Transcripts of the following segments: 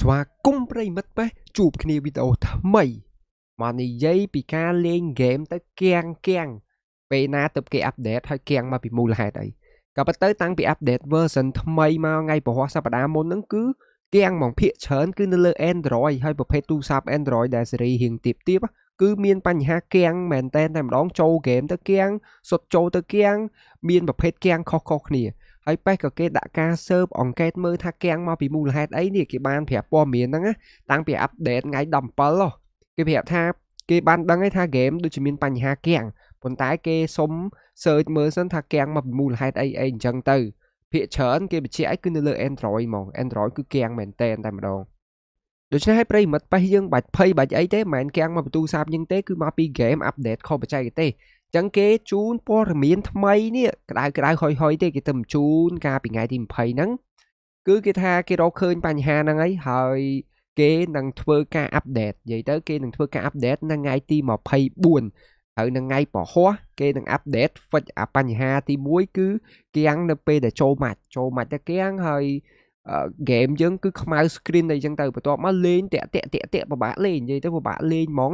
ស្វាគមន៍ប្រិមិត្តពេះជួបគ្នាវីដេអូថ្មីមកនិយាយពីការលេងហ្គេមទៅគៀងគៀងពេលណាទៅគេអាប់ដេតហើយគៀងមកពីមូលហេតុអីក៏ប៉ុន្តែតាំងពីអាប់ដេត version ថ្មីមកថ្ងៃពហុសប្តាហ៍មុនហ្នឹងគឺគៀងមកភាកច្រើនគឺនៅលើ Android ហើយប្រភេទទូរស័ព្ទ Android ដែលស៊េរីរៀងទៀបទៀបគឺមានបញ្ហាគៀងមែនតែនតែម្ដងចូលហ្គេមទៅគៀងសុទ្ធចូលទៅគៀងមានប្រភេទគៀងខុសៗគ្នាហើយប៉េះក៏គេដាក់ការ serve អង្កេតមើលថាគាំងមកពីមូលហេតុអីនេះគេបានប្រាប់ព័ត៌មានហ្នឹងតាំងពី update ថ្ងៃ17ហ៎គេប្រាប់ថាគេបានដឹងហើយថា game ដូចជាមានបញ្ហាគាំងប៉ុន្តែគេសុំ search មើលសិនថាគាំងមកពីមូលហេតុអីអីអញ្ចឹងទៅ ភាគច្រើនគេបញ្ជាក់ឲ្យគឺនៅលើ Android ហ្មង Android គឺគាំងមែនតែម្ដងដូច្នេះហើយប្រិមិត្តប៉េះយើងបាច់ភ័យបាច់អីទេមិនមែនគាំងមកបន្ទូសាបយើងទេគឺមកពី game update ខុសបច្ចេកទេសចឹងគេជូនព័ត៌មានថ្មីនេះក្តៅក្តៅហុយហុយទេគេទៅជូនកាលពីថ្ងៃទី20ហ្នឹងគឺគេថាគេរកឃើញបញ្ហាហ្នឹងហើយហើយគេ នឹងធ្វើការអាប់ដេតនិយាយទៅគេនឹងធ្វើការអាប់ដេតនៅថ្ងៃ ទី24ហើយនៅថ្ងៃពហុគេនឹងអាប់ដេតហ្វិចអាបញ្ហាទី1គឺគៀងនៅ ពេលដែលចូលម៉ាច់ចូលម៉ាច់ទៅគៀងហើយហ្គេមយើងគឺខ្មៅ screen អីចឹងទៅបន្ទាប់មកលេងតាក់តាក់តាក់តាក់ពិបាកលេងនិយាយទៅពិបាកលេងហ្មង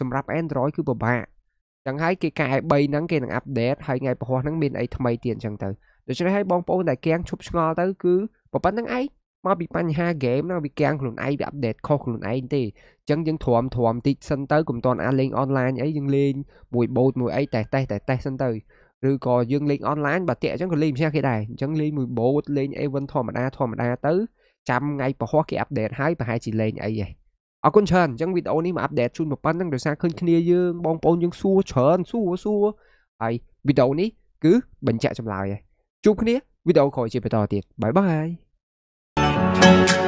សម្រាប់ Android គឺពិបាកចឹងហើយគេកែ3ហ្នឹងគេនឹងអាប់ដេតហើយថ្ងៃពហុហ្នឹងមានអីថ្មីទៀតចឹងទៅដូច្នេះហើយបងប្អូនដែលកៀងឈប់ឆ្ងល់ទៅ គឺប្រហែលហ្នឹងឯងមកពីបញ្ហា game ណាវាកៀងខ្លួនឯងវាអាប់ដេតខុសខ្លួនឯងទេចឹងយើងទ្រាំទ្រាំតិចសិនទៅកុំតន់អាចលេងអនឡាញអីយើងលេងមួយបូតមួយអីតេះតេះតេះតេះសិនទៅឬក៏យើងលេងអនឡាញបើតាក់អញ្ចឹងក៏លេងម្ចាស់គេដែរអញ្ចឹងលេងមួយបូតលេង event ធម្មតាធម្មតាទៅចាំថ្ងៃពហុគេអាប់ដេតហើយប្រហែលជាលេងអីឯងអរគុណច្រើនអញ្ចឹងវីដេអូនេះមកអាប់ដេតជូនប៉ុណ្ណឹងដោយសារឃើញគ្នាយើងបងប្អូនយើងសួរច្រើនសួរសួរហើយវីដេអូនេះ គឺ បញ្ជាក់ចម្លើយហើយជួបគ្នាវីដេអូក្រោយជាបន្តទៀតបាយបាយ thank you